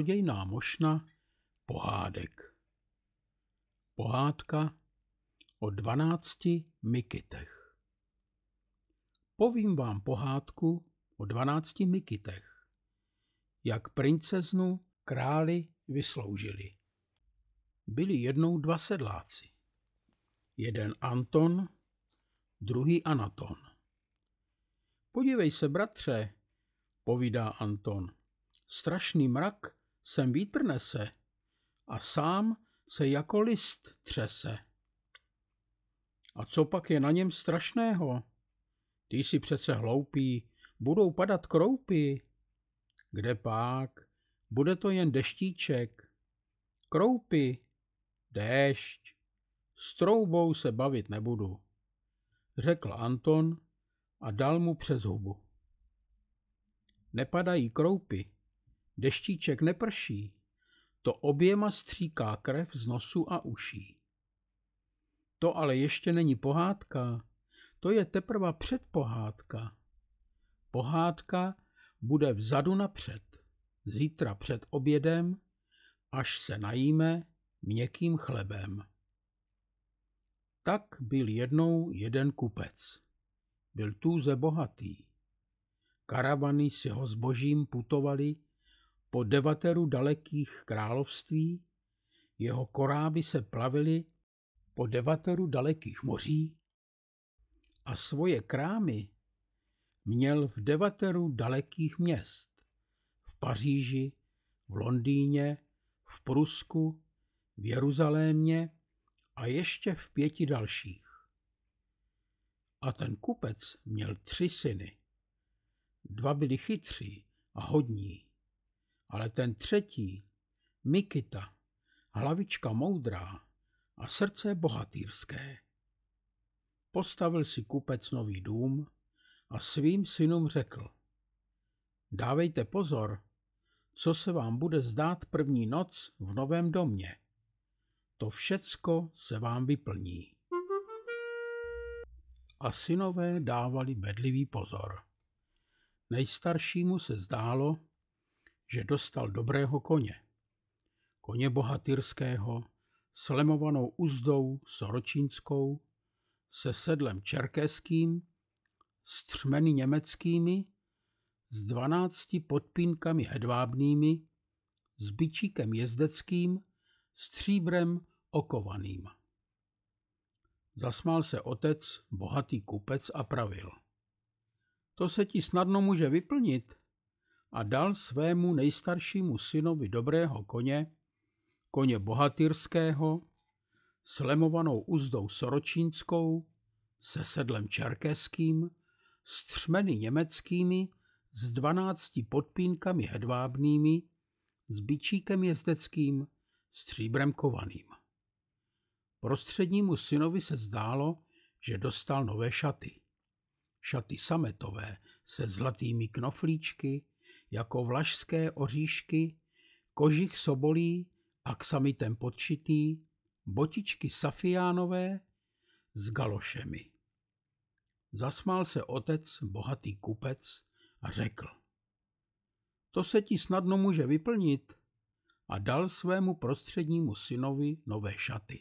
čarodějná mošna pohádek. Pohádka o dvanácti mikitech. Povím vám pohádku o dvanácti mikitech. jak princeznu králi vysloužili. Byli jednou dva sedláci. Jeden Anton, druhý Anaton. Podívej se, bratře, povídá Anton. Strašný mrak sem vítr nese a sám se jako list třese. A co pak je na něm strašného? Ty jsi přece hloupý, budou padat kroupy. Kde pak? Bude to jen deštíček. Kroupy, déšť, s troubou se bavit nebudu, řekl Anton a dal mu přes hubu. Nepadají kroupy, Deštíček neprší, to oběma stříká krev z nosu a uší. To ale ještě není pohádka, to je teprva předpohádka. Pohádka bude vzadu napřed, zítra před obědem, až se najíme měkkým chlebem. Tak byl jednou jeden kupec. Byl tuze bohatý. Karavany si ho zbožím putovali po devateru dalekých království, jeho koráby se plavily po devateru dalekých moří a svoje krámy měl v devateru dalekých měst, v Paříži, v Londýně, v Prusku, v Jeruzalémě a ještě v pěti dalších. A ten kupec měl tři syny. Dva byli chytří a hodní ale ten třetí, Mikita, hlavička moudrá a srdce bohatýrské. Postavil si kupec nový dům a svým synům řekl. Dávejte pozor, co se vám bude zdát první noc v novém domě. To všecko se vám vyplní. A synové dávali bedlivý pozor. Nejstaršímu se zdálo, že dostal dobrého koně. Koně bohatýrského, s lemovanou uzdou soročínskou, se sedlem čerkeským, s třmeny německými, s dvanácti podpínkami hedvábnými, s byčíkem jezdeckým, stříbrem okovaným. Zasmál se otec, bohatý kupec a pravil. To se ti snadno může vyplnit, a dal svému nejstaršímu synovi dobrého koně, koně bohatýrského, s lemovanou uzdou soročínskou, se sedlem čerkeským, s třmeny německými, s dvanácti podpínkami hedvábnými, s bičíkem jezdeckým, stříbrem kovaným. Prostřednímu synovi se zdálo, že dostal nové šaty. Šaty sametové se zlatými knoflíčky, jako vlašské oříšky, kožich sobolí a ksamitem podšitý, botičky safiánové s galošemi. Zasmál se otec, bohatý kupec, a řekl. To se ti snadno může vyplnit a dal svému prostřednímu synovi nové šaty.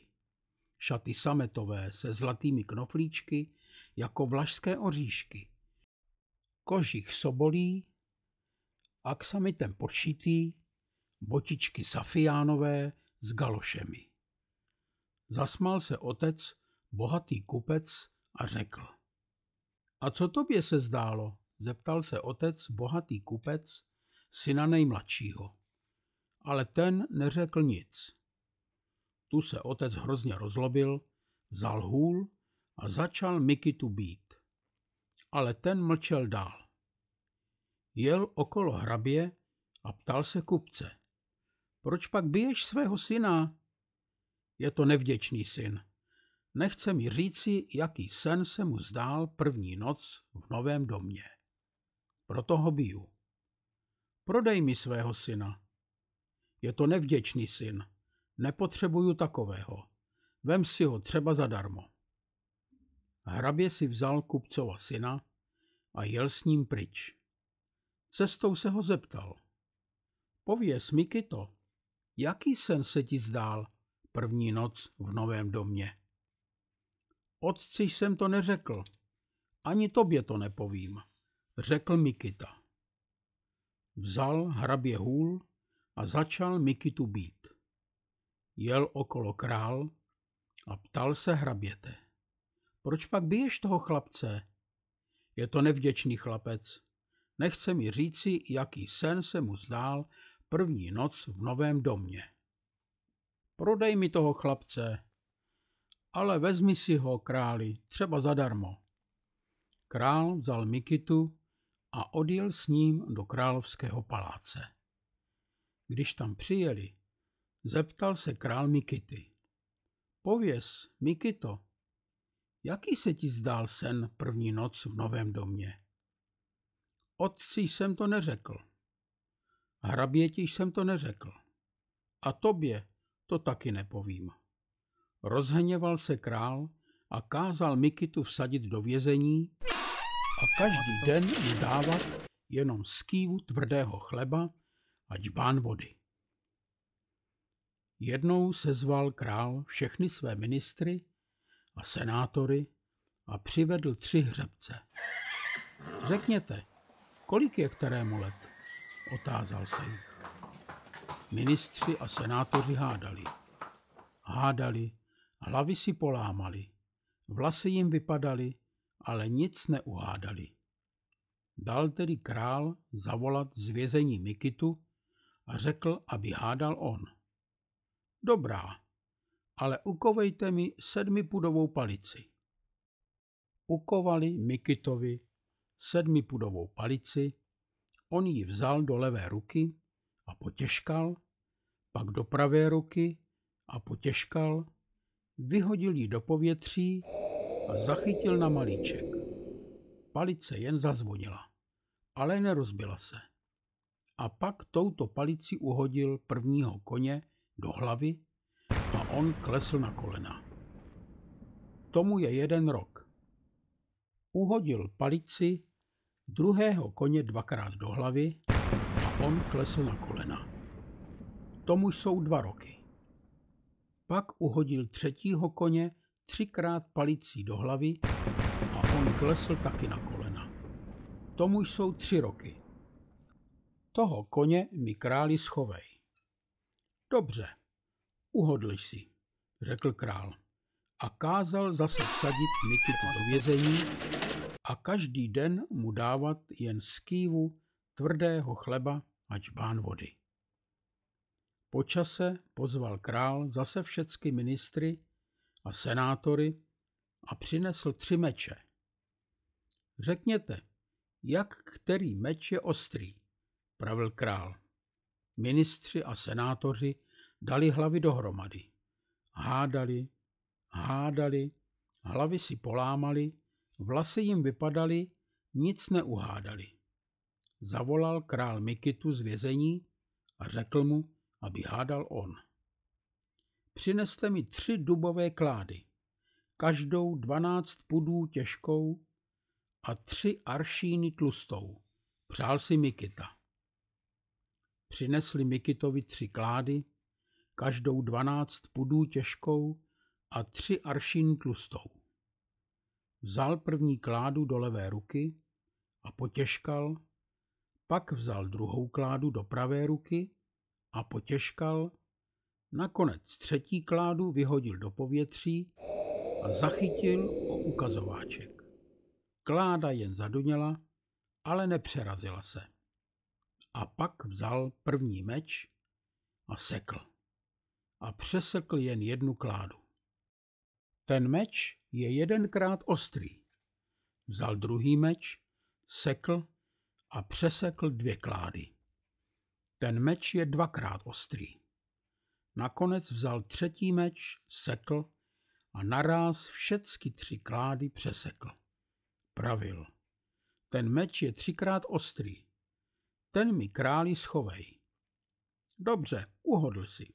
Šaty sametové se zlatými knoflíčky jako vlašské oříšky. Kožich sobolí aksamitem podšitý, botičky safiánové s galošemi. Zasmál se otec, bohatý kupec, a řekl. A co tobě se zdálo? zeptal se otec, bohatý kupec, syna nejmladšího. Ale ten neřekl nic. Tu se otec hrozně rozlobil, vzal hůl a začal Mikitu být. Ale ten mlčel dál jel okolo hrabě a ptal se kupce. Proč pak biješ svého syna? Je to nevděčný syn. Nechce mi říci, jaký sen se mu zdál první noc v novém domě. Proto ho biju. Prodej mi svého syna. Je to nevděčný syn. Nepotřebuju takového. Vem si ho třeba zadarmo. Hrabě si vzal kupcova syna a jel s ním pryč. Cestou se ho zeptal. Pověz, Mikito, jaký sen se ti zdál první noc v novém domě? Otci jsem to neřekl. Ani tobě to nepovím, řekl Mikita. Vzal hrabě hůl a začal Mikitu být. Jel okolo král a ptal se hraběte. Proč pak biješ toho chlapce? Je to nevděčný chlapec nechce mi říci, jaký sen se mu zdál první noc v novém domě. Prodej mi toho chlapce, ale vezmi si ho, králi, třeba zadarmo. Král vzal Mikitu a odjel s ním do královského paláce. Když tam přijeli, zeptal se král Mikity. Pověz, Mikito, jaký se ti zdál sen první noc v novém domě? Otci jsem to neřekl. Hraběti jsem to neřekl. A tobě to taky nepovím. Rozhněval se král a kázal Mikitu vsadit do vězení a každý den mu dávat jenom skývu tvrdého chleba a džbán vody. Jednou sezval král všechny své ministry a senátory a přivedl tři hřebce. Řekněte, Kolik je kterému let? Otázal se jí. Ministři a senátoři hádali. Hádali, hlavy si polámali, vlasy jim vypadaly, ale nic neuhádali. Dal tedy král zavolat z vězení Mikitu a řekl, aby hádal on. Dobrá, ale ukovejte mi sedmipudovou palici. Ukovali Mikitovi sedmipudovou palici, on ji vzal do levé ruky a potěžkal, pak do pravé ruky a potěžkal, vyhodil ji do povětří a zachytil na malíček. Palice jen zazvonila, ale nerozbila se. A pak touto palici uhodil prvního koně do hlavy a on klesl na kolena. Tomu je jeden rok. Uhodil palici druhého koně dvakrát do hlavy a on klesl na kolena. Tomu jsou dva roky. Pak uhodil třetího koně třikrát palicí do hlavy a on klesl taky na kolena. Tomu jsou tři roky. Toho koně mi králi schovej. Dobře, uhodli si, řekl král a kázal zase vsadit Nikitu do vězení a každý den mu dávat jen skývu tvrdého chleba a čbán vody. Po čase pozval král zase všecky ministry a senátory a přinesl tři meče. Řekněte, jak který meč je ostrý, pravil král. Ministři a senátoři dali hlavy dohromady. Hádali, hádali, hlavy si polámali, vlasy jim vypadaly, nic neuhádali. Zavolal král Mikitu z vězení a řekl mu, aby hádal on. Přineste mi tři dubové klády, každou dvanáct pudů těžkou a tři aršíny tlustou, přál si Mikita. Přinesli Mikitovi tři klády, každou dvanáct pudů těžkou a tři aršín tlustou. Vzal první kládu do levé ruky a potěžkal, pak vzal druhou kládu do pravé ruky a potěžkal, nakonec třetí kládu vyhodil do povětří a zachytil o ukazováček. Kláda jen zaduněla, ale nepřerazila se. A pak vzal první meč a sekl. A přesekl jen jednu kládu. Ten meč je jedenkrát ostrý. Vzal druhý meč, sekl a přesekl dvě klády. Ten meč je dvakrát ostrý. Nakonec vzal třetí meč, sekl a naráz všecky tři klády přesekl. Pravil. Ten meč je třikrát ostrý. Ten mi králi schovej. Dobře, uhodl si,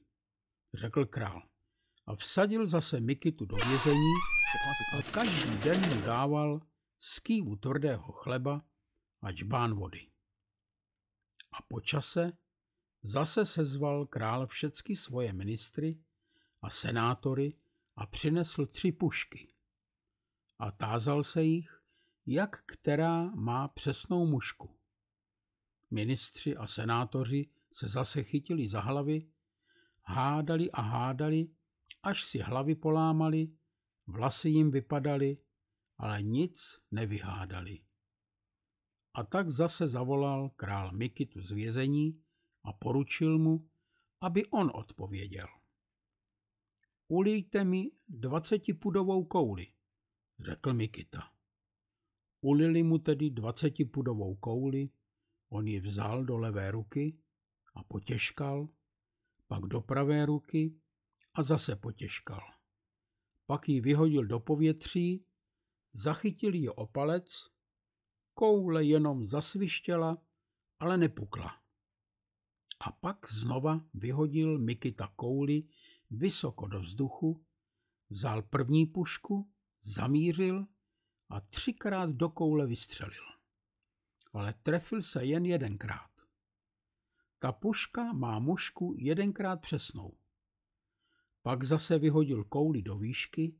řekl král a vsadil zase Mikitu do vězení a každý den mu dával skývu tvrdého chleba a čbán vody. A po čase zase sezval král všecky svoje ministry a senátory a přinesl tři pušky. A tázal se jich, jak která má přesnou mušku. Ministři a senátoři se zase chytili za hlavy, hádali a hádali, až si hlavy polámali, vlasy jim vypadaly, ale nic nevyhádali. A tak zase zavolal král Mikitu z vězení a poručil mu, aby on odpověděl. Ulijte mi dvacetipudovou kouli, řekl Mikita. Ulili mu tedy dvacetipudovou kouli, on ji vzal do levé ruky a potěžkal, pak do pravé ruky a zase potěžkal. Pak ji vyhodil do povětří, zachytil ji o palec, koule jenom zasvištěla, ale nepukla. A pak znova vyhodil Mikita kouli vysoko do vzduchu, vzal první pušku, zamířil a třikrát do koule vystřelil. Ale trefil se jen jedenkrát. Ta puška má mušku jedenkrát přesnou. Pak zase vyhodil kouli do výšky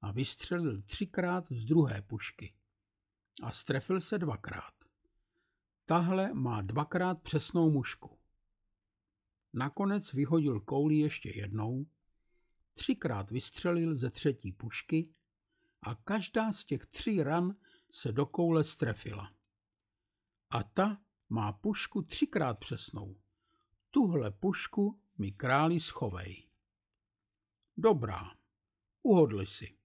a vystřelil třikrát z druhé pušky. A strefil se dvakrát. Tahle má dvakrát přesnou mušku. Nakonec vyhodil kouli ještě jednou, třikrát vystřelil ze třetí pušky a každá z těch tří ran se do koule strefila. A ta má pušku třikrát přesnou. Tuhle pušku mi králi schovej. Dobrá, uhodli si,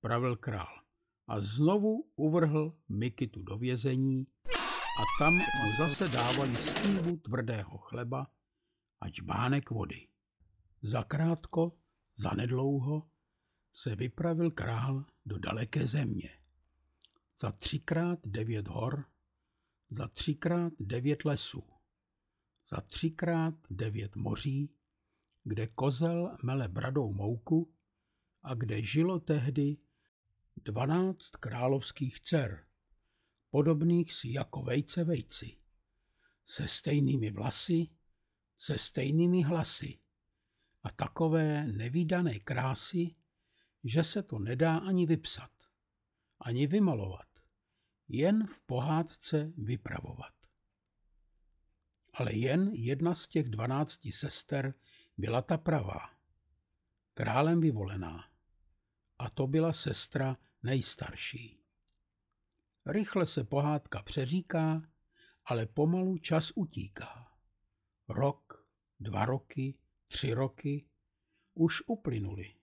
pravil král a znovu uvrhl Mikitu do vězení a tam mu zase dávali stívu tvrdého chleba a čbánek vody. Zakrátko, zanedlouho se vypravil král do daleké země. Za třikrát devět hor, za třikrát devět lesů, za třikrát devět moří, kde kozel mele bradou mouku a kde žilo tehdy dvanáct královských dcer, podobných si jako vejce vejci, se stejnými vlasy, se stejnými hlasy a takové nevýdané krásy, že se to nedá ani vypsat, ani vymalovat, jen v pohádce vypravovat. Ale jen jedna z těch dvanácti sester byla ta pravá, králem vyvolená. A to byla sestra nejstarší. Rychle se pohádka přeříká, ale pomalu čas utíká. Rok, dva roky, tři roky už uplynuli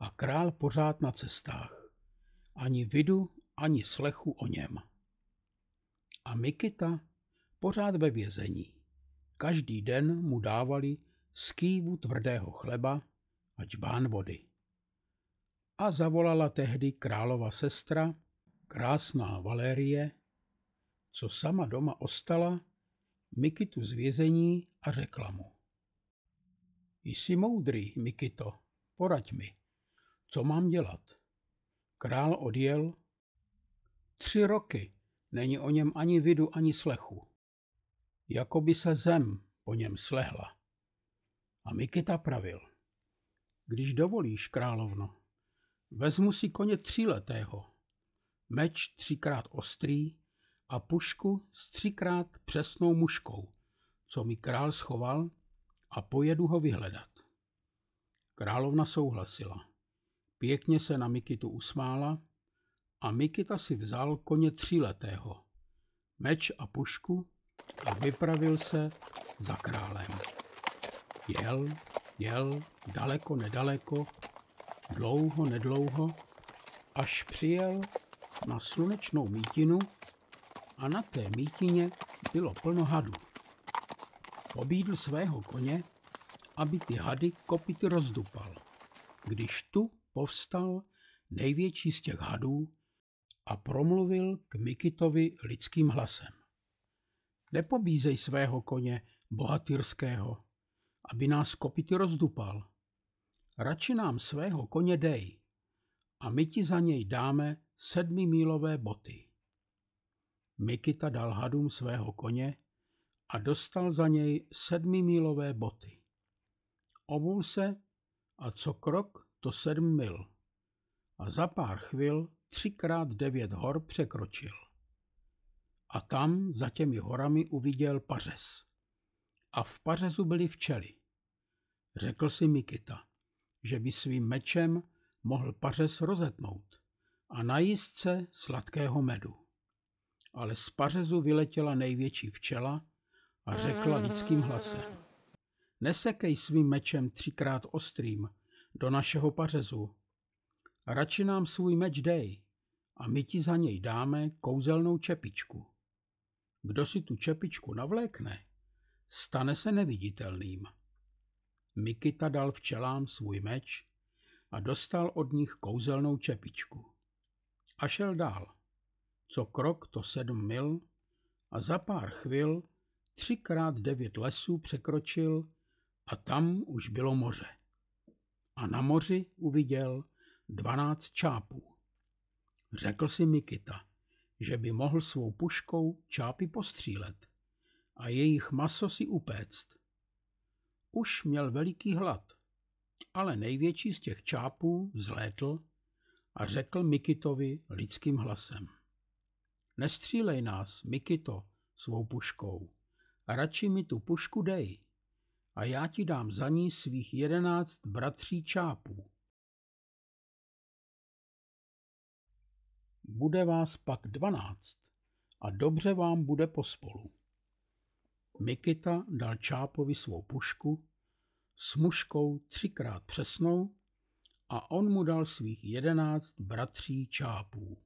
a král pořád na cestách. Ani vidu, ani slechu o něm. A Mikita pořád ve vězení. Každý den mu dávali skývu tvrdého chleba a čbán vody. A zavolala tehdy králova sestra, krásná Valérie, co sama doma ostala, Mikitu z vězení a řekla mu. Jsi moudrý, Mikito, poraď mi, co mám dělat. Král odjel. Tři roky není o něm ani vidu, ani slechu. Jakoby se zem po něm slehla. A Mikita pravil. Když dovolíš, královno, vezmu si koně tříletého, meč třikrát ostrý a pušku s třikrát přesnou muškou, co mi král schoval a pojedu ho vyhledat. Královna souhlasila. Pěkně se na Mikitu usmála a Mikita si vzal koně tříletého, meč a pušku a vypravil se za králem. Jel, jel, daleko, nedaleko, dlouho, nedlouho, až přijel na slunečnou mítinu a na té mítině bylo plno hadů. Pobídl svého koně, aby ty hady kopit rozdupal, když tu povstal největší z těch hadů a promluvil k Mikitovi lidským hlasem. Nepobízej svého koně bohatýrského, aby nás kopyty rozdupal. Radši nám svého koně dej a my ti za něj dáme sedmimílové boty. Mikita dal hadům svého koně a dostal za něj sedmimílové boty. Obul se a co krok, to sedm mil. A za pár chvil třikrát devět hor překročil. A tam za těmi horami uviděl pařes a v pařezu byly včely. Řekl si Mikita, že by svým mečem mohl pařez rozetnout a najíst se sladkého medu. Ale z pařezu vyletěla největší včela a řekla lidským hlasem. Nesekej svým mečem třikrát ostrým do našeho pařezu. Radši nám svůj meč dej a my ti za něj dáme kouzelnou čepičku. Kdo si tu čepičku navlékne, stane se neviditelným. Mikita dal včelám svůj meč a dostal od nich kouzelnou čepičku. A šel dál. Co krok to sedm mil a za pár chvil třikrát devět lesů překročil a tam už bylo moře. A na moři uviděl dvanáct čápů. Řekl si Mikita, že by mohl svou puškou čápy postřílet a jejich maso si upéct. Už měl veliký hlad, ale největší z těch čápů vzlétl a řekl Mikitovi lidským hlasem. Nestřílej nás, Mikito, svou puškou. A radši mi tu pušku dej a já ti dám za ní svých jedenáct bratří čápů. Bude vás pak dvanáct a dobře vám bude pospolu. Mikita dal Čápovi svou pušku s muškou třikrát přesnou a on mu dal svých jedenáct bratří Čápů.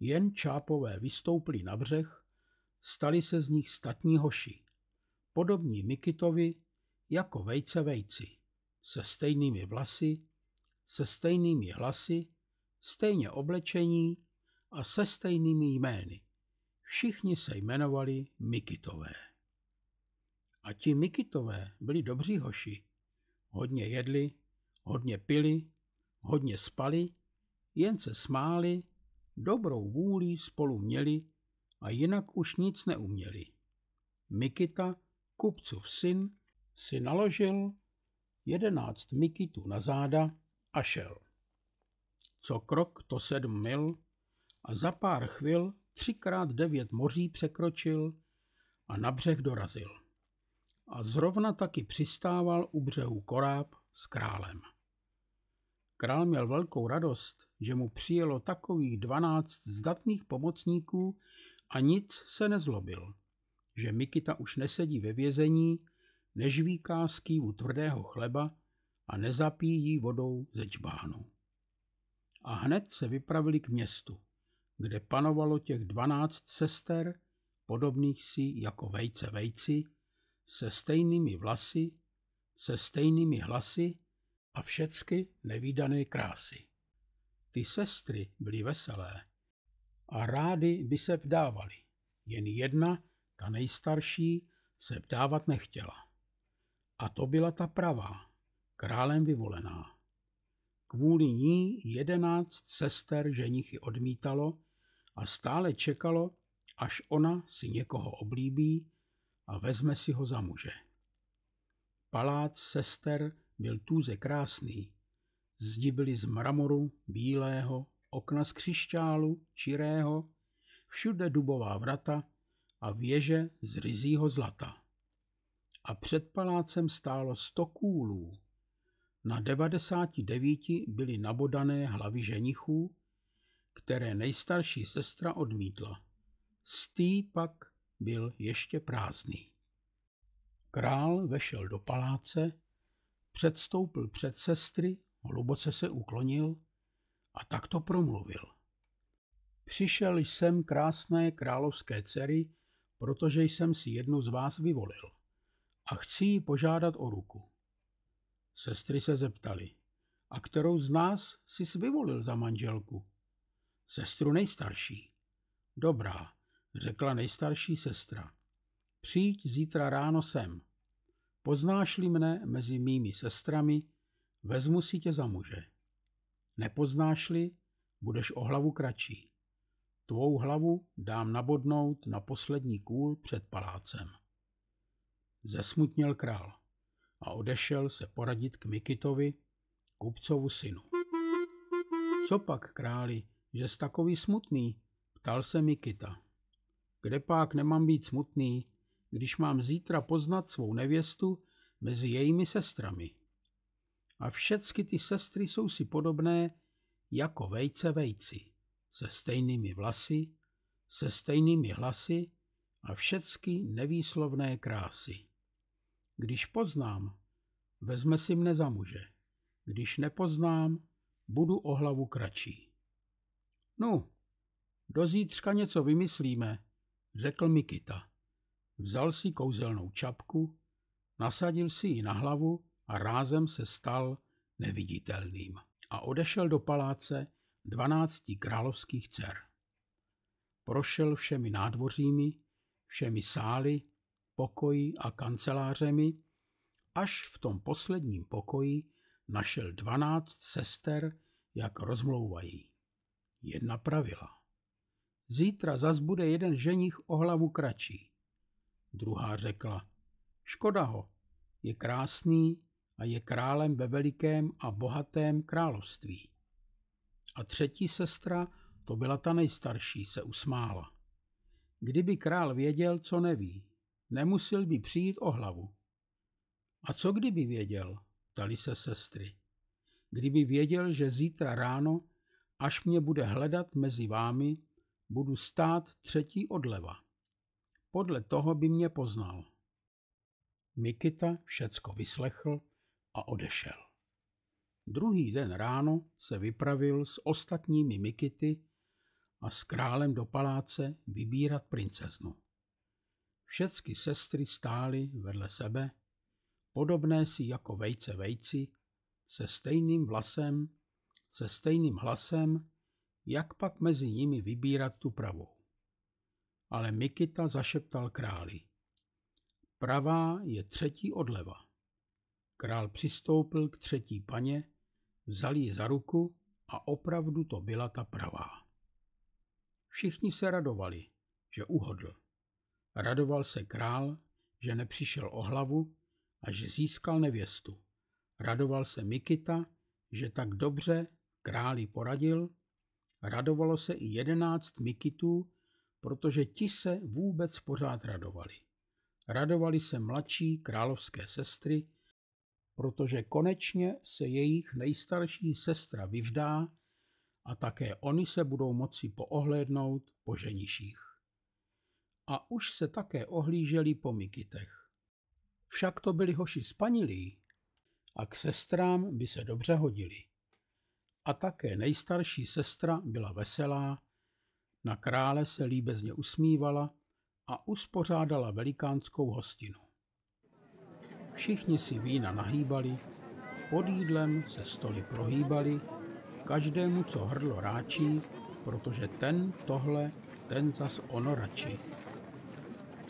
Jen Čápové vystoupili na břeh, stali se z nich statní hoši, podobní Mikitovi jako vejce vejci, se stejnými vlasy, se stejnými hlasy, stejně oblečení a se stejnými jmény. Všichni se jmenovali Mikitové. A ti Mikitové byli dobří hoši. Hodně jedli, hodně pili, hodně spali, jen se smáli, dobrou vůli spolu měli a jinak už nic neuměli. Mikita, kupcův syn, si naložil jedenáct Mikitů na záda a šel. Co krok, to sedm mil a za pár chvil třikrát devět moří překročil a na břeh dorazil a zrovna taky přistával u břehu koráb s králem. Král měl velkou radost, že mu přijelo takových dvanáct zdatných pomocníků a nic se nezlobil, že Mikita už nesedí ve vězení, nežvíká z kývu tvrdého chleba a nezapíjí vodou ze čbánu. A hned se vypravili k městu, kde panovalo těch dvanáct sester, podobných si jako vejce vejci, se stejnými vlasy, se stejnými hlasy a všecky nevýdané krásy. Ty sestry byly veselé a rády by se vdávali. Jen jedna, ta nejstarší, se vdávat nechtěla. A to byla ta pravá, králem vyvolená. Kvůli ní jedenáct sester ženichy odmítalo a stále čekalo, až ona si někoho oblíbí a vezme si ho za muže. Palác sester byl tuze krásný. Zdi byly z mramoru, bílého, okna z křišťálu, čirého, všude dubová vrata a věže z ryzího zlata. A před palácem stálo sto kůlů. Na 99 byly nabodané hlavy ženichů, které nejstarší sestra odmítla. Stý pak byl ještě prázdný. Král vešel do paláce, předstoupil před sestry, hluboce se uklonil a takto promluvil. Přišel jsem krásné královské dcery, protože jsem si jednu z vás vyvolil a chci ji požádat o ruku. Sestry se zeptali, a kterou z nás jsi vyvolil za manželku? Sestru nejstarší. Dobrá, řekla nejstarší sestra. Přijď zítra ráno sem. Poznáš-li mne mezi mými sestrami, vezmu si tě za muže. Nepoznáš-li, budeš o hlavu kratší. Tvou hlavu dám nabodnout na poslední kůl před palácem. Zesmutnil král a odešel se poradit k Mikitovi, kupcovu synu. Co pak, králi, že jsi takový smutný? Ptal se Mikita. Kde pak nemám být smutný, když mám zítra poznat svou nevěstu mezi jejími sestrami. A všecky ty sestry jsou si podobné jako vejce vejci, se stejnými vlasy, se stejnými hlasy a všecky nevýslovné krásy. Když poznám, vezme si mne za muže. Když nepoznám, budu o hlavu kratší. No, do zítřka něco vymyslíme, řekl Mikita. Vzal si kouzelnou čapku, nasadil si ji na hlavu a rázem se stal neviditelným a odešel do paláce dvanácti královských dcer. Prošel všemi nádvořími, všemi sály, pokoji a kancelářemi, až v tom posledním pokoji našel dvanáct sester, jak rozmlouvají. Jedna pravila. Zítra zas bude jeden ženich o hlavu kratší. Druhá řekla, škoda ho, je krásný a je králem ve velikém a bohatém království. A třetí sestra, to byla ta nejstarší, se usmála. Kdyby král věděl, co neví, nemusel by přijít o hlavu. A co kdyby věděl, ptali se sestry. Kdyby věděl, že zítra ráno, až mě bude hledat mezi vámi, Budu stát třetí odleva. Podle toho by mě poznal. Mikita všecko vyslechl a odešel. Druhý den ráno se vypravil s ostatními Mikity a s králem do paláce vybírat princeznu. Všecky sestry stály vedle sebe, podobné si jako vejce vejci, se stejným vlasem, se stejným hlasem jak pak mezi nimi vybírat tu pravou. Ale Mikita zašeptal králi. Pravá je třetí odleva. Král přistoupil k třetí paně, vzal ji za ruku a opravdu to byla ta pravá. Všichni se radovali, že uhodl. Radoval se král, že nepřišel o hlavu a že získal nevěstu. Radoval se Mikita, že tak dobře králi poradil Radovalo se i jedenáct Mikitů, protože ti se vůbec pořád radovali. Radovali se mladší královské sestry, protože konečně se jejich nejstarší sestra vyvdá a také oni se budou moci poohlédnout po ženiších. A už se také ohlíželi po Mikitech. Však to byli hoši spanilí a k sestrám by se dobře hodili a také nejstarší sestra byla veselá, na krále se líbezně usmívala a uspořádala velikánskou hostinu. Všichni si vína nahýbali, pod jídlem se stoly prohýbali, každému co hrdlo ráčí, protože ten tohle, ten zas ono radši.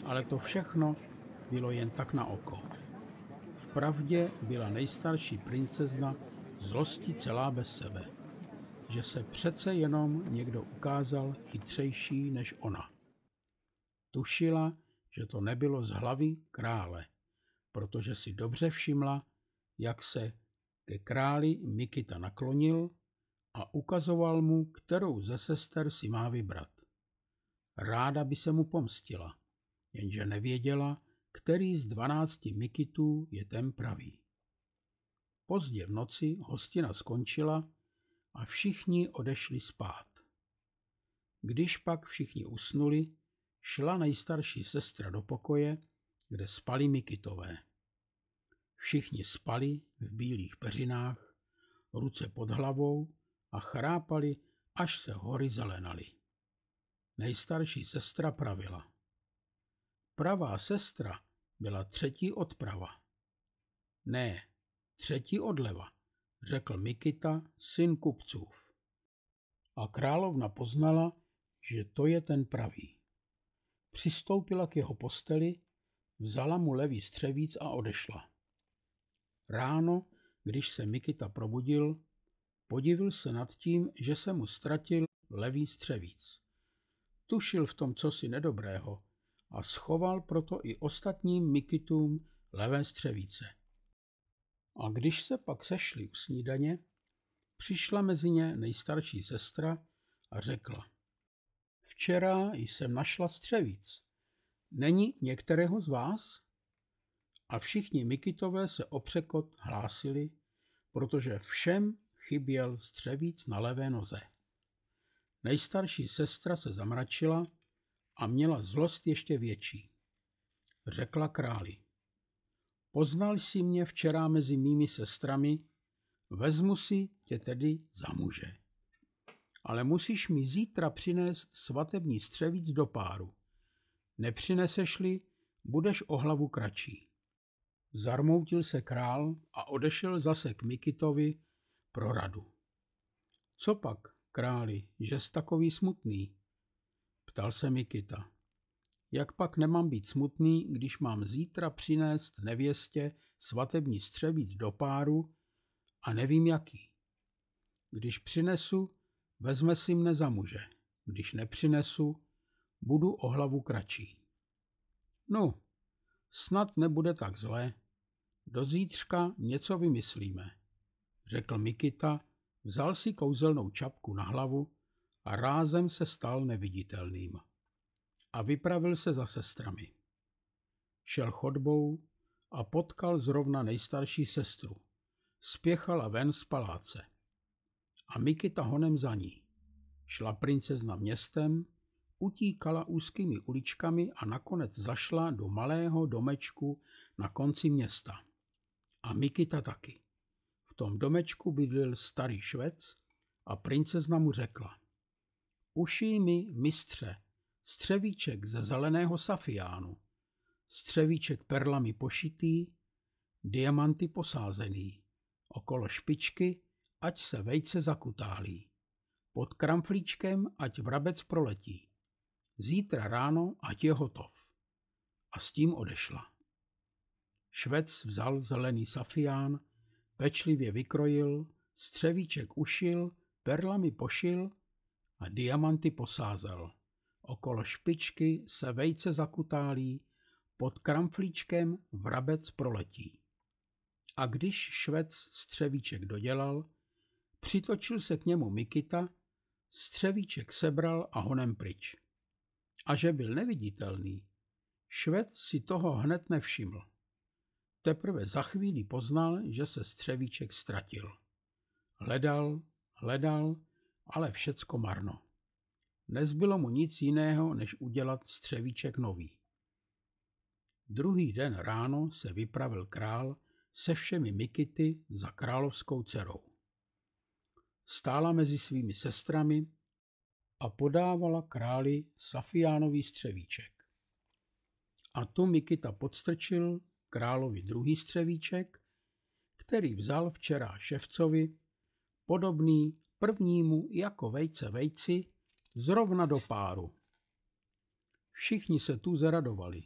Ale to všechno bylo jen tak na oko. V pravdě byla nejstarší princezna zlosti celá bez sebe, že se přece jenom někdo ukázal chytřejší než ona. Tušila, že to nebylo z hlavy krále, protože si dobře všimla, jak se ke králi Mikita naklonil a ukazoval mu, kterou ze sester si má vybrat. Ráda by se mu pomstila, jenže nevěděla, který z dvanácti Mikitů je ten pravý. Pozdě v noci hostina skončila a všichni odešli spát. Když pak všichni usnuli, šla nejstarší sestra do pokoje, kde spali Mikitové. Všichni spali v bílých peřinách, ruce pod hlavou a chrápali, až se hory zelenaly. Nejstarší sestra pravila. Pravá sestra byla třetí odprava. Ne, Třetí odleva, řekl Mikita, syn kupcův. A královna poznala, že to je ten pravý. Přistoupila k jeho posteli, vzala mu levý střevíc a odešla. Ráno, když se Mikita probudil, podivil se nad tím, že se mu ztratil levý střevíc. Tušil v tom cosi nedobrého a schoval proto i ostatním Mikitům levé střevíce. A když se pak sešli u snídaně, přišla mezi ně nejstarší sestra a řekla. Včera jsem našla střevíc. Není některého z vás? A všichni Mikitové se opřekot hlásili, protože všem chyběl střevíc na levé noze. Nejstarší sestra se zamračila a měla zlost ještě větší. Řekla králi. Poznal jsi mě včera mezi mými sestrami, vezmu si tě tedy za muže. Ale musíš mi zítra přinést svatební střevíc do páru. Nepřineseš-li, budeš o hlavu kratší. Zarmoutil se král a odešel zase k Mikitovi pro radu. Co pak, králi, že jsi takový smutný? Ptal se Mikita. Jak pak nemám být smutný, když mám zítra přinést nevěstě svatební střevíc do páru a nevím jaký? Když přinesu, vezme si mne za muže. Když nepřinesu, budu o hlavu kratší. No, snad nebude tak zlé. Do zítřka něco vymyslíme, řekl Mikita, vzal si kouzelnou čapku na hlavu a rázem se stal neviditelným a vypravil se za sestrami. Šel chodbou a potkal zrovna nejstarší sestru. Spěchala ven z paláce. A Mikita honem za ní. Šla princezna městem, utíkala úzkými uličkami a nakonec zašla do malého domečku na konci města. A Mikita taky. V tom domečku bydlil starý švec a princezna mu řekla. Uší mi, mistře, střevíček ze zeleného safiánu, střevíček perlami pošitý, diamanty posázený, okolo špičky, ať se vejce zakutálí, pod kramflíčkem, ať vrabec proletí, zítra ráno, ať je hotov. A s tím odešla. Švec vzal zelený safián, pečlivě vykrojil, střevíček ušil, perlami pošil a diamanty posázel. Okolo špičky se vejce zakutálí, pod kramflíčkem vrabec proletí. A když švec střevíček dodělal, přitočil se k němu Mikita, střevíček sebral a honem pryč. A že byl neviditelný, švec si toho hned nevšiml. Teprve za chvíli poznal, že se střevíček ztratil. Hledal, hledal, ale všecko marno. Nezbylo mu nic jiného, než udělat střevíček nový. Druhý den ráno se vypravil král se všemi Mikity za královskou dcerou. Stála mezi svými sestrami a podávala králi safiánový střevíček. A tu Mikita podstrčil královi druhý střevíček, který vzal včera ševcovi, podobný prvnímu jako vejce vejci, zrovna do páru. Všichni se tu zaradovali,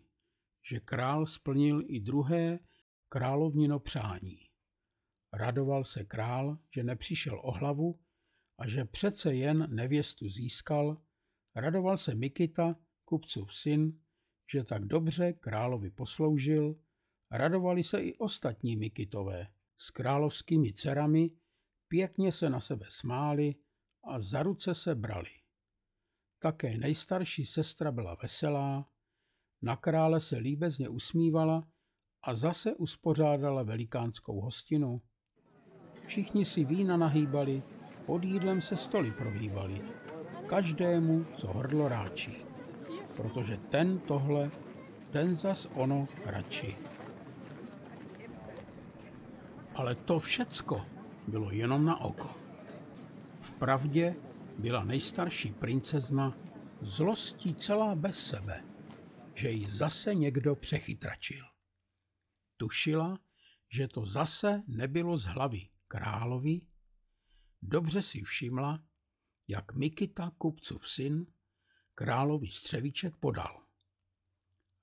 že král splnil i druhé královnino přání. Radoval se král, že nepřišel o hlavu a že přece jen nevěstu získal. Radoval se Mikita, kupcův syn, že tak dobře královi posloužil. Radovali se i ostatní Mikitové s královskými dcerami, pěkně se na sebe smáli a za ruce se brali. Také nejstarší sestra byla veselá, na krále se líbezně usmívala a zase uspořádala velikánskou hostinu. Všichni si vína nahýbali, pod jídlem se stoly prohýbali, každému, co hrdlo ráčí, protože ten tohle, ten zas ono radši. Ale to všecko bylo jenom na oko. V pravdě byla nejstarší princezna zlostí celá bez sebe, že ji zase někdo přechytračil. Tušila, že to zase nebylo z hlavy královi, dobře si všimla, jak Mikita, kupcův syn, královi střeviček podal.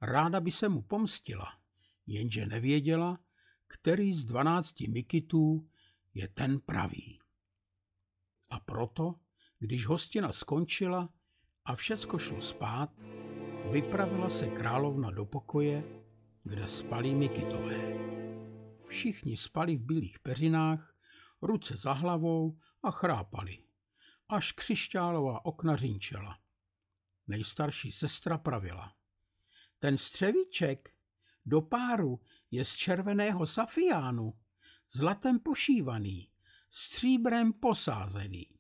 Ráda by se mu pomstila, jenže nevěděla, který z dvanácti Mikitů je ten pravý. A proto když hostina skončila a všecko šlo spát, vypravila se královna do pokoje, kde spali Mikitové. Všichni spali v bílých peřinách, ruce za hlavou a chrápali. Až křišťálová okna řinčela. Nejstarší sestra pravila. Ten střeviček do páru je z červeného safiánu, zlatem pošívaný, stříbrem posázený.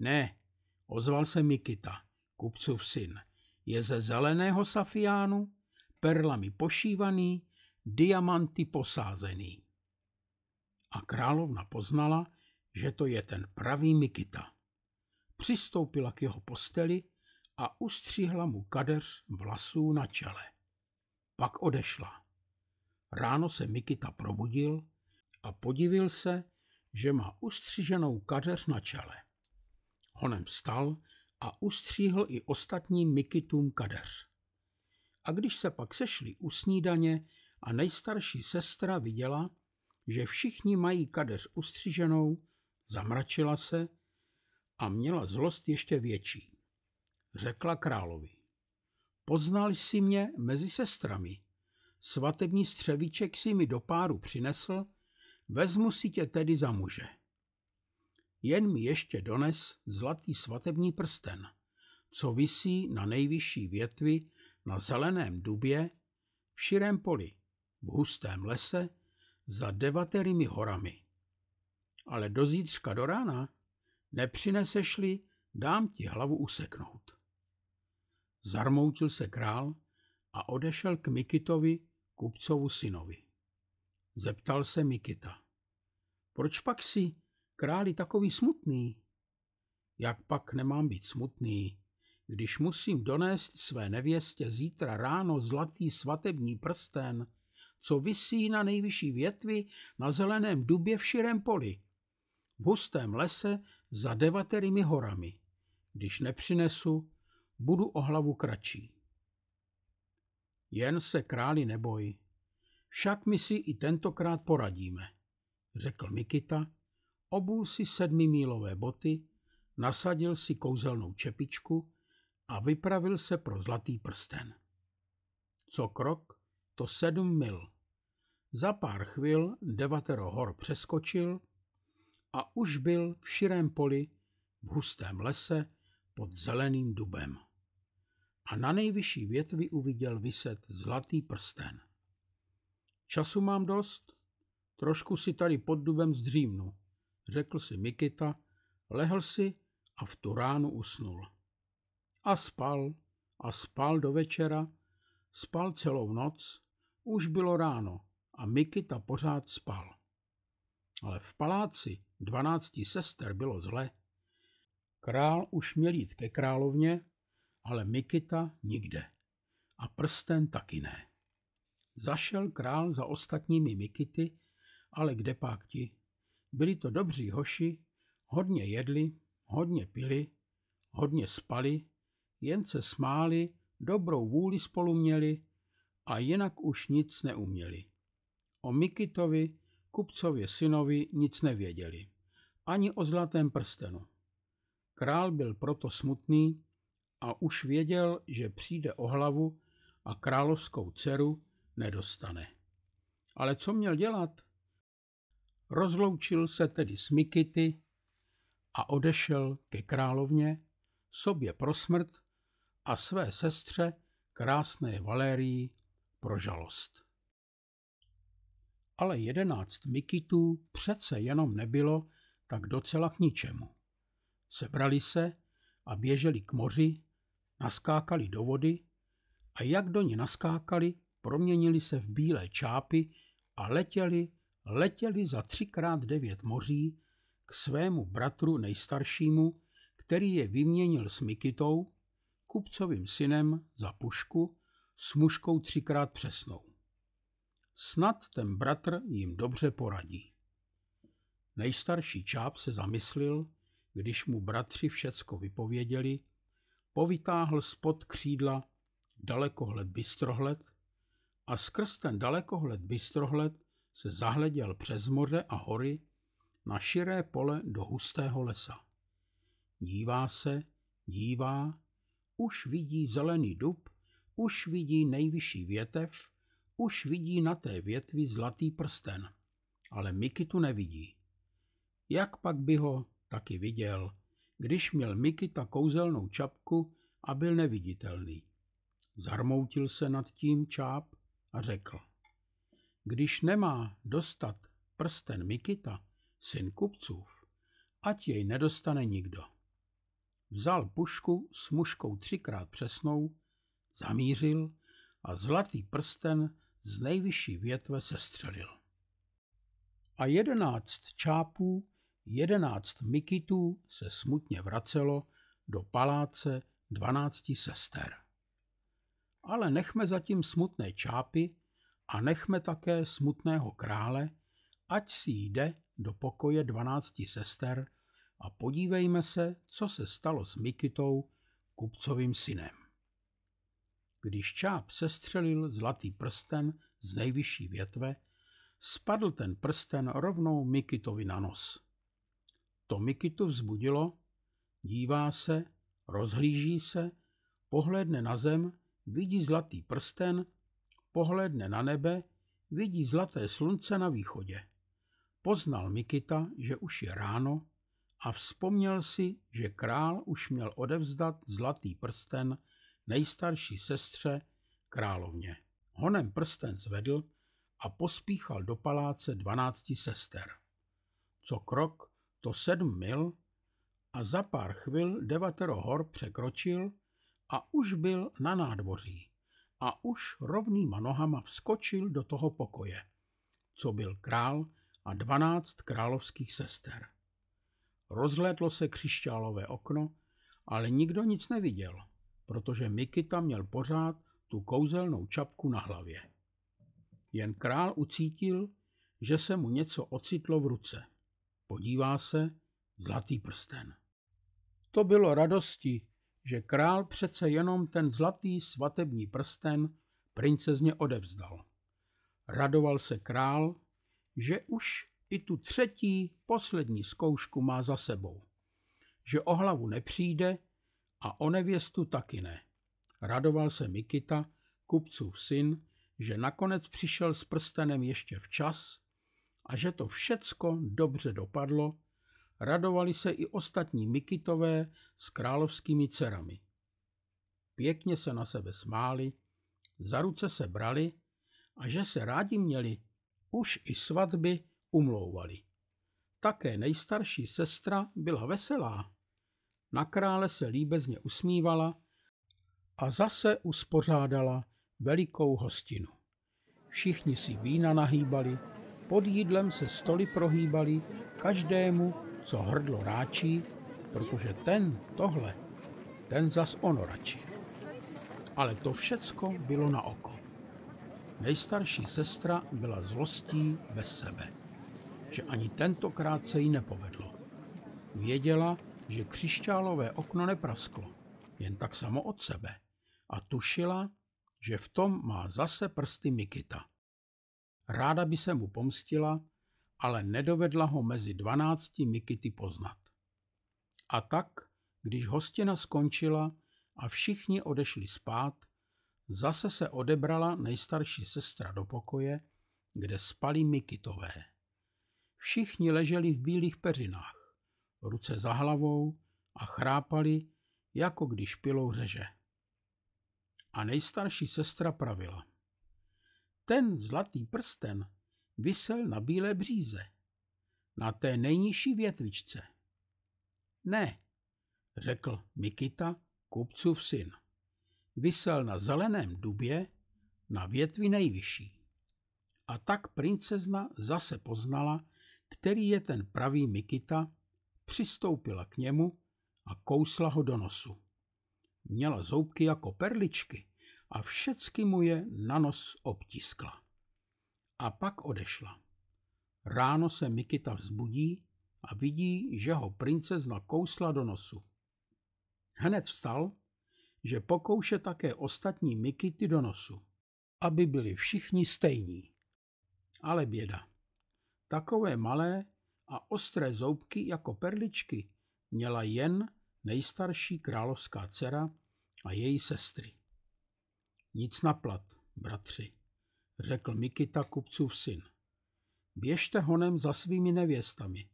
Ne, ozval se Mikita, kupcův syn. Je ze zeleného safiánu, perlami pošívaný, diamanty posázený. A královna poznala, že to je ten pravý Mikita. Přistoupila k jeho posteli a ustřihla mu kadeř vlasů na čele. Pak odešla. Ráno se Mikita probudil a podivil se, že má ustřiženou kadeř na čele. Honem vstal a ustříhl i ostatní Mikitům kadeř. A když se pak sešli u snídaně a nejstarší sestra viděla, že všichni mají kadeř ustřiženou, zamračila se a měla zlost ještě větší. Řekla královi, poznal jsi mě mezi sestrami, svatební střeviček si mi do páru přinesl, vezmu si tě tedy za muže jen mi ještě dones zlatý svatební prsten, co visí na nejvyšší větvi na zeleném dubě v širém poli, v hustém lese, za devaterými horami. Ale do zítřka do rána nepřinesešli, dám ti hlavu useknout. Zarmoutil se král a odešel k Mikitovi, kupcovu synovi. Zeptal se Mikita. Proč pak si Králi takový smutný. Jak pak nemám být smutný, když musím donést své nevěstě zítra ráno zlatý svatební prsten, co visí na nejvyšší větvi na zeleném dubě v širém poli, v hustém lese za devaterými horami. Když nepřinesu, budu o hlavu kratší. Jen se králi neboj, však my si i tentokrát poradíme, řekl Mikita obul si sedmimílové boty, nasadil si kouzelnou čepičku a vypravil se pro zlatý prsten. Co krok, to sedm mil. Za pár chvil devatero hor přeskočil a už byl v širém poli, v hustém lese, pod zeleným dubem. A na nejvyšší větvi uviděl vyset zlatý prsten. Času mám dost, trošku si tady pod dubem zdřímnu, řekl si Mikita, lehl si a v tu ránu usnul. A spal, a spal do večera, spal celou noc, už bylo ráno a Mikita pořád spal. Ale v paláci dvanácti sester bylo zle. Král už měl jít ke královně, ale Mikita nikde. A prsten taky ne. Zašel král za ostatními Mikity, ale kde pak ti? Byli to dobří hoši, hodně jedli, hodně pili, hodně spali, jen se smáli, dobrou vůli spolu měli a jinak už nic neuměli. O Mikitovi, kupcově synovi, nic nevěděli, ani o zlatém prstenu. Král byl proto smutný a už věděl, že přijde o hlavu a královskou dceru nedostane. Ale co měl dělat? Rozloučil se tedy s Mikity a odešel ke královně, sobě pro smrt a své sestře, krásné Valérii, pro žalost. Ale jedenáct Mikitů přece jenom nebylo tak docela k ničemu. Sebrali se a běželi k moři, naskákali do vody a jak do ní naskákali, proměnili se v bílé čápy a letěli letěli za třikrát devět moří k svému bratru nejstaršímu, který je vyměnil s Mikitou, kupcovým synem, za pušku s muškou třikrát přesnou. Snad ten bratr jim dobře poradí. Nejstarší čáp se zamyslil, když mu bratři všecko vypověděli, povytáhl spod křídla dalekohled bystrohled a skrz ten dalekohled bystrohled se zahleděl přes moře a hory na širé pole do hustého lesa. Dívá se, dívá, už vidí zelený dub, už vidí nejvyšší větev, už vidí na té větvi zlatý prsten, ale Mikitu nevidí. Jak pak by ho taky viděl, když měl Mikita kouzelnou čapku a byl neviditelný. Zarmoutil se nad tím čáp a řekl. Když nemá dostat prsten Mikita, syn kupcův, ať jej nedostane nikdo. Vzal pušku s muškou třikrát přesnou, zamířil a zlatý prsten z nejvyšší větve sestřelil. A jedenáct čápů, jedenáct mikitů se smutně vracelo do paláce dvanácti sester. Ale nechme zatím smutné čápy, a nechme také smutného krále, ať si jde do pokoje dvanácti sester a podívejme se, co se stalo s Mikitou, kupcovým synem. Když Čáp sestřelil zlatý prsten z nejvyšší větve, spadl ten prsten rovnou Mikitovi na nos. To Mikitu vzbudilo, dívá se, rozhlíží se, pohledne na zem, vidí zlatý prsten Pohledne na nebe, vidí zlaté slunce na východě. Poznal Mikita, že už je ráno a vzpomněl si, že král už měl odevzdat zlatý prsten nejstarší sestře královně. Honem prsten zvedl a pospíchal do paláce dvanácti sester. Co krok, to sedm mil a za pár chvil devatero hor překročil a už byl na nádvoří a už rovnýma nohama vskočil do toho pokoje, co byl král a dvanáct královských sester. Rozhlédlo se křišťálové okno, ale nikdo nic neviděl, protože Mikita měl pořád tu kouzelnou čapku na hlavě. Jen král ucítil, že se mu něco ocitlo v ruce. Podívá se, zlatý prsten. To bylo radosti, že král přece jenom ten zlatý svatební prsten princezně odevzdal. Radoval se král, že už i tu třetí, poslední zkoušku má za sebou. Že o hlavu nepřijde a o nevěstu taky ne. Radoval se Mikita, kupcův syn, že nakonec přišel s prstenem ještě včas a že to všecko dobře dopadlo radovali se i ostatní Mikitové s královskými dcerami. Pěkně se na sebe smáli, za ruce se brali a že se rádi měli, už i svatby umlouvali. Také nejstarší sestra byla veselá. Na krále se líbezně usmívala a zase uspořádala velikou hostinu. Všichni si vína nahýbali, pod jídlem se stoly prohýbali, každému co hrdlo ráčí, protože ten tohle, ten zas ono radši. Ale to všecko bylo na oko. Nejstarší sestra byla zlostí bez sebe, že ani tentokrát se jí nepovedlo. Věděla, že křišťálové okno neprasklo, jen tak samo od sebe, a tušila, že v tom má zase prsty Mikita. Ráda by se mu pomstila, ale nedovedla ho mezi dvanácti Mikity poznat. A tak, když hostina skončila a všichni odešli spát, zase se odebrala nejstarší sestra do pokoje, kde spali Mikitové. Všichni leželi v bílých peřinách, ruce za hlavou a chrápali, jako když pilou řeže. A nejstarší sestra pravila. Ten zlatý prsten Vysel na bílé bříze, na té nejnižší větvičce. Ne, řekl Mikita, kupcův syn. Vysel na zeleném dubě, na větvi nejvyšší. A tak princezna zase poznala, který je ten pravý Mikita, přistoupila k němu a kousla ho do nosu. Měla zoubky jako perličky a všecky mu je na nos obtiskla. A pak odešla. Ráno se Mikita vzbudí a vidí, že ho princezna kousla do nosu. Hned vstal, že pokouše také ostatní Mikity do nosu, aby byli všichni stejní. Ale běda. Takové malé a ostré zoubky jako perličky měla jen nejstarší královská dcera a její sestry. Nic naplat, bratři řekl Mikita kupcův syn. Běžte honem za svými nevěstami,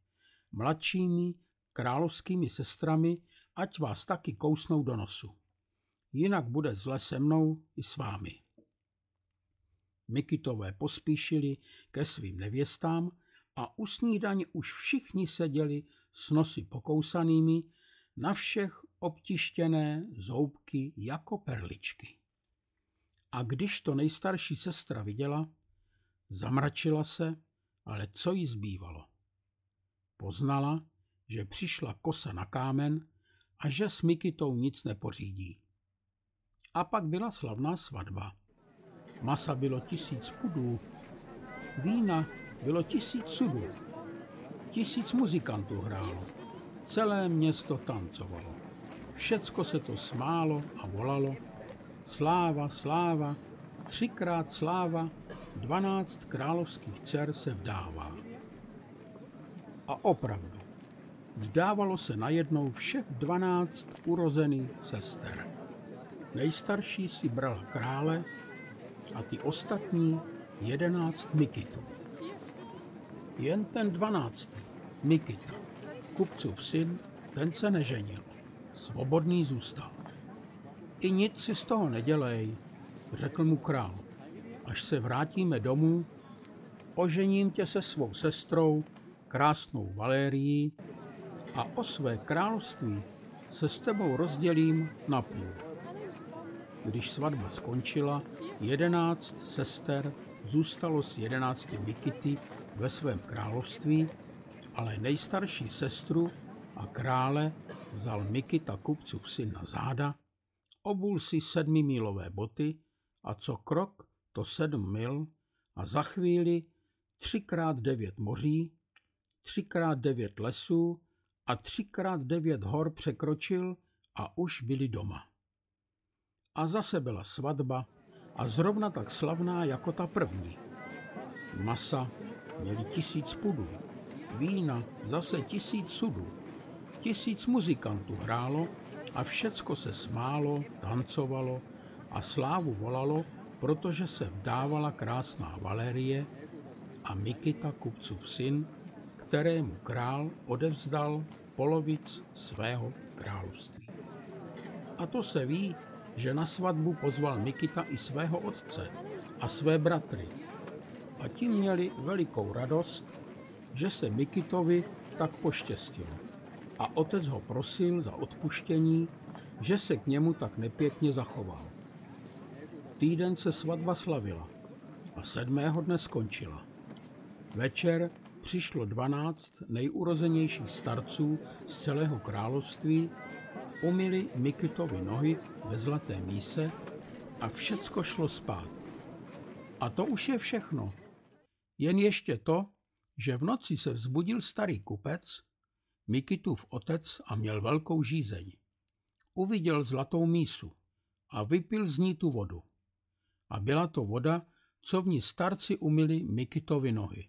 mladšími královskými sestrami, ať vás taky kousnou do nosu. Jinak bude zle se mnou i s vámi. Mikitové pospíšili ke svým nevěstám a u snídaně už všichni seděli s nosy pokousanými, na všech obtištěné zoubky jako perličky. A když to nejstarší sestra viděla, zamračila se, ale co jí zbývalo? Poznala, že přišla kosa na kámen a že s Mikitou nic nepořídí. A pak byla slavná svatba. Masa bylo tisíc pudů, vína bylo tisíc sudů, tisíc muzikantů hrálo, celé město tancovalo. Všecko se to smálo a volalo sláva, sláva, třikrát sláva, dvanáct královských dcer se vdává. A opravdu, vdávalo se najednou všech dvanáct urozených sester. Nejstarší si brala krále a ty ostatní jedenáct Mikitu. Jen ten dvanáctý, Mikita, kupcův syn, ten se neženil. Svobodný zůstal i nic si z toho nedělej, řekl mu král. Až se vrátíme domů, ožením tě se svou sestrou, krásnou Valérií, a o své království se s tebou rozdělím na půl. Když svatba skončila, jedenáct sester zůstalo s jedenácti Mikity ve svém království, ale nejstarší sestru a krále vzal Mikita kupcův syn na záda obul si sedmimílové boty a co krok, to sedm mil a za chvíli třikrát devět moří, třikrát devět lesů a třikrát devět hor překročil a už byli doma. A zase byla svatba a zrovna tak slavná jako ta první. Masa měli tisíc pudů, vína zase tisíc sudů, tisíc muzikantů hrálo a všecko se smálo, tancovalo a slávu volalo, protože se vdávala krásná Valerie a Mikita kupcův syn, kterému král odevzdal polovic svého království. A to se ví, že na svatbu pozval Mikita i svého otce a své bratry. A ti měli velikou radost, že se Mikitovi tak poštěstilo a otec ho prosím za odpuštění, že se k němu tak nepěkně zachoval. Týden se svatba slavila a sedmého dne skončila. Večer přišlo dvanáct nejurozenějších starců z celého království, umyli Mikitovi nohy ve zlaté míse a všecko šlo spát. A to už je všechno. Jen ještě to, že v noci se vzbudil starý kupec, Mikitův otec a měl velkou žízeň. Uviděl zlatou mísu a vypil z ní tu vodu. A byla to voda, co v ní starci umili Mikitovi nohy.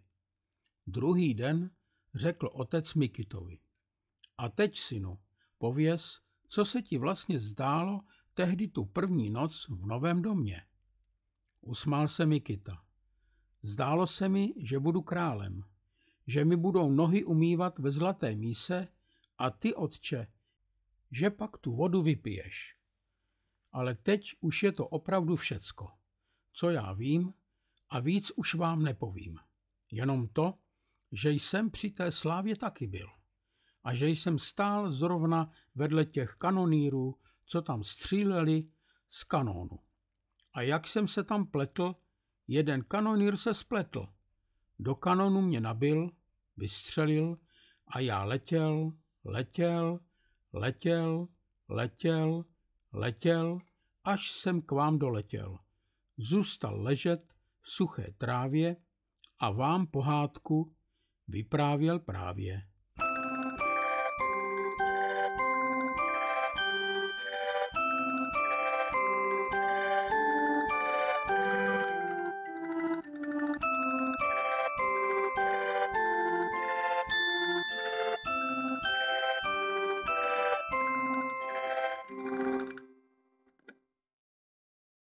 Druhý den řekl otec Mikitovi. A teď, synu, pověz, co se ti vlastně zdálo tehdy tu první noc v novém domě. Usmál se Mikita. Zdálo se mi, že budu králem že mi budou nohy umývat ve zlaté míse a ty, otče, že pak tu vodu vypiješ. Ale teď už je to opravdu všecko, co já vím a víc už vám nepovím. Jenom to, že jsem při té slávě taky byl a že jsem stál zrovna vedle těch kanonýrů, co tam stříleli z kanónu. A jak jsem se tam pletl, jeden kanonýr se spletl do kanonu mě nabil, vystřelil a já letěl, letěl, letěl, letěl, letěl, až jsem k vám doletěl. Zůstal ležet v suché trávě a vám pohádku vyprávěl právě.